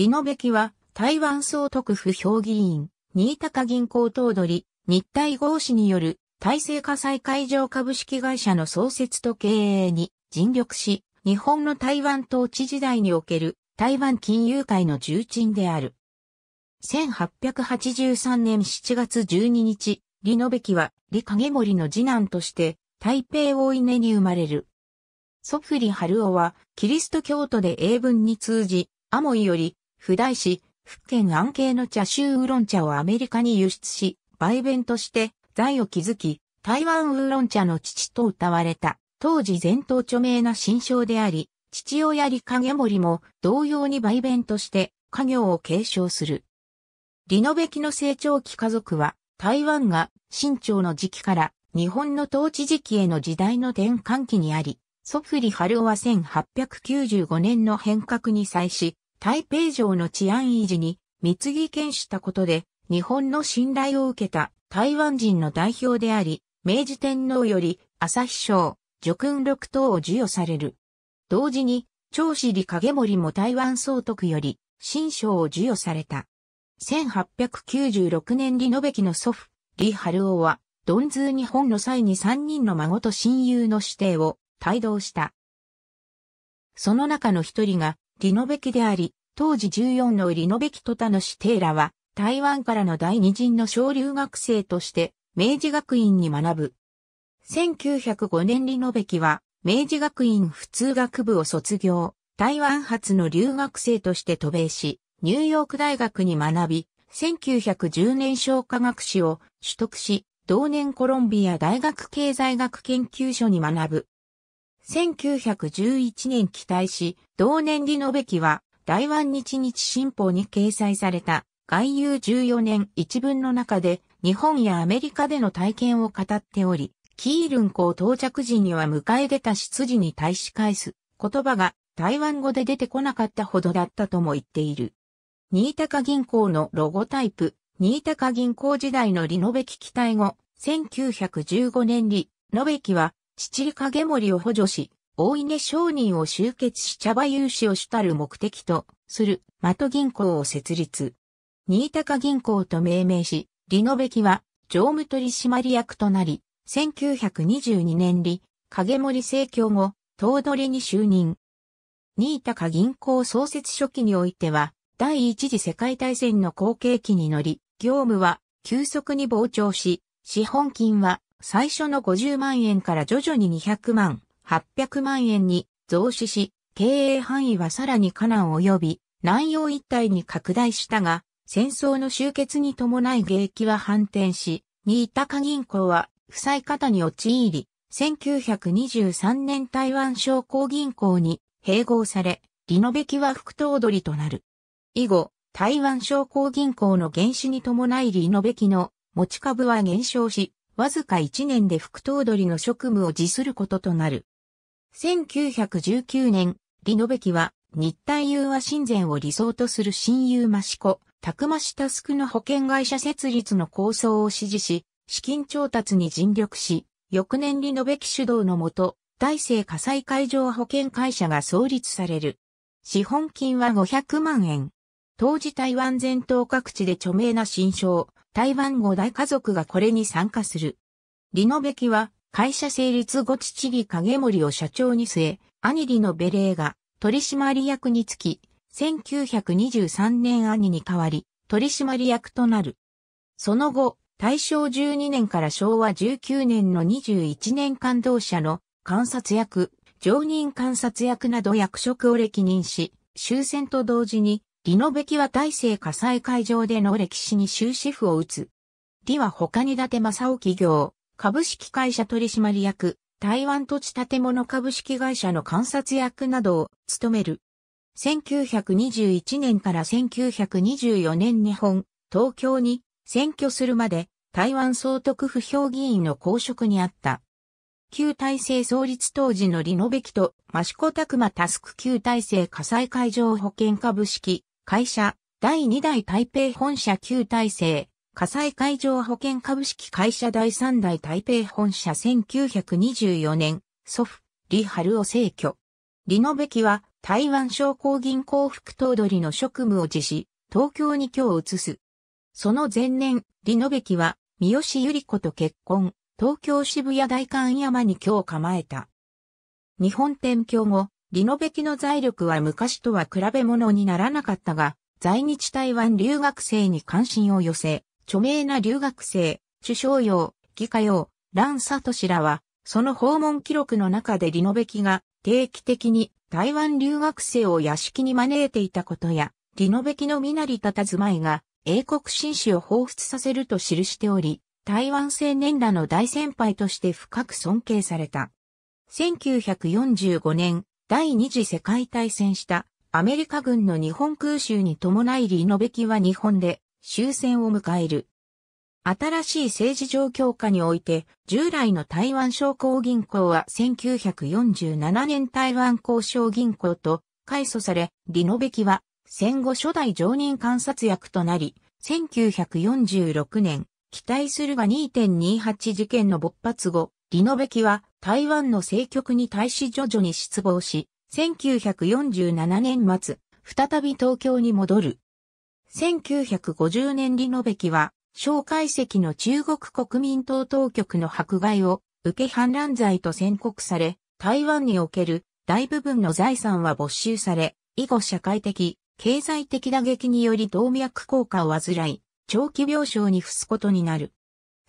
李ノベキは、台湾総督府評議員、新高銀行頭取、日体合氏による、大政火災会場株式会社の創設と経営に尽力し、日本の台湾統治時代における台湾金融界の重鎮である。1883年7月12日、李ノベキは李影森の次男として台北大稲に生まれる。祖父李春夫はキリスト教徒で英文に通じ、アモイより普代市、福建安系の茶州ウーロン茶をアメリカに輸出し、売弁として財を築き、台湾ウーロン茶の父と謳われた、当時前頭著名な新章であり、父親李影森も同様に売弁として家業を継承する。リノベキの成長期家族は、台湾が清朝の時期から日本の統治時期への時代の転換期にあり、祖父ハルオは1895年の変革に際し、台北城の治安維持に貢ぎ見したことで、日本の信頼を受けた台湾人の代表であり、明治天皇より朝日賞、叙勲六等を授与される。同時に、長子李影森も台湾総督より、新賞を授与された。1896年李延樹の祖父、李春夫は、ドンズー日本の際に3人の孫と親友の指定を帯同した。その中の一人が、リノベキであり、当時14のリノベキとタノシテーラは、台湾からの第二陣の小留学生として、明治学院に学ぶ。1905年リノベキは、明治学院普通学部を卒業、台湾発の留学生として渡米し、ニューヨーク大学に学び、1910年小科学士を取得し、同年コロンビア大学経済学研究所に学ぶ。1911年期待し、同年リノベキは、台湾日日新報に掲載された、外遊14年一文の中で、日本やアメリカでの体験を語っており、キールン港到着時には迎え出た執事に対し返す言葉が台湾語で出てこなかったほどだったとも言っている。新高銀行のロゴタイプ、新高銀行時代のリノベキ期待後、1915年リノベキは七里影森を補助し、大稲商人を集結し茶葉融資を主たる目的とする的銀行を設立。新高銀行と命名し、リノベキは常務取締役となり、1922年に影森政教後、頭取に就任。新高銀行創設初期においては、第一次世界大戦の後継期に乗り、業務は急速に膨張し、資本金は最初の50万円から徐々に200万、800万円に増資し、経営範囲はさらにカナン及び南洋一帯に拡大したが、戦争の終結に伴い景気は反転し、新高銀行は負債方に陥り、1923年台湾商工銀行に併合され、リノベキは副頭取となる。以後、台湾商工銀行の減資に伴いリノベキの持ち株は減少し、わずか1年で副頭取の職務を辞することとなる。1919年、リノベキは日体融和親善を理想とする親友マシコ、たくましタスクの保険会社設立の構想を指示し、資金調達に尽力し、翌年リノベキ主導のもと、大成火災会場保険会社が創立される。資本金は500万円。当時台湾全島各地で著名な新商、台湾語大家族がこれに参加する。リノベキは会社成立後父木影森を社長に据え、兄リノベレーが取締役につき、1923年兄に代わり、取締役となる。その後、大正12年から昭和19年の21年間同社の観察役、常任観察役など役職を歴任し、終戦と同時にリノベキは大政火災会場での歴史に終止符を打つ。リは他に伊達正企業、株式会社取締役、台湾土地建物株式会社の観察役などを務める。1921年から1924年日本、東京に選挙するまで台湾総督府評議員の公職にあった。旧体制創立当時のリノベキと、マシコタクマタスク旧体制火災会場保険株式会社、第2代台北本社旧体制、火災会場保険株式会社第3代台北本社1924年、祖父、李春を成居。李のべきは、台湾商工銀行副頭取の職務を辞し、東京に居を移す。その前年、李のべきは、三好由里子と結婚、東京渋谷大観山に居を構えた。日本転居後、リノベキの財力は昔とは比べ物にならなかったが、在日台湾留学生に関心を寄せ、著名な留学生、首相用、議会用、ランサトシらは、その訪問記録の中でリノベキが定期的に台湾留学生を屋敷に招いていたことや、リノベキの身なりたたずまいが英国紳士を彷彿させると記しており、台湾青年らの大先輩として深く尊敬された。1945年、第二次世界大戦したアメリカ軍の日本空襲に伴いリノベキは日本で終戦を迎える。新しい政治状況下において、従来の台湾商工銀行は1947年台湾交渉銀行と改組され、リノベキは戦後初代常任監察役となり、1946年期待するが2.28事件の勃発後、リノベキは台湾の政局に対し徐々に失望し、1947年末、再び東京に戻る。1950年リノベキは、蒋介石の中国国民党当局の迫害を受け反乱罪と宣告され、台湾における大部分の財産は没収され、以後社会的、経済的打撃により動脈効果を患い、長期病床に伏すことになる。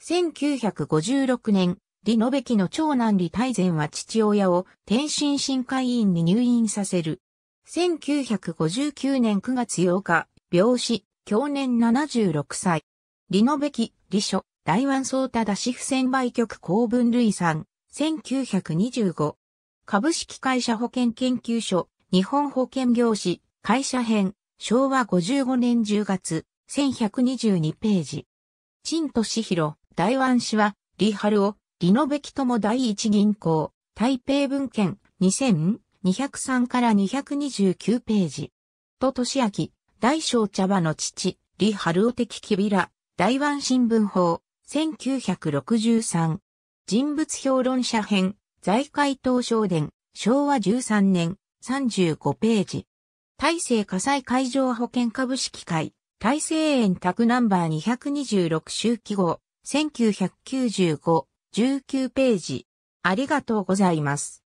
1956年、李ベキの長男李大善は父親を天津新会院に入院させる。1959年9月8日、病死、去年76歳。李ベキ、李書、大湾総忠市不専売局公文類産、1925。株式会社保険研究所、日本保険業士、会社編、昭和55年10月。1122ページ。陳俊弘、大湾氏は、李春を、李のべきとも第一銀行、台北文献、2203から229ページ。と敏明、大小茶葉の父、李春夫的きびら、台湾新聞法、1963。人物評論者編、財界東商伝、昭和13年、35ページ。大成火災海上保険株式会、大成園宅ナンバー226周期号、1995、19ページ。ありがとうございます。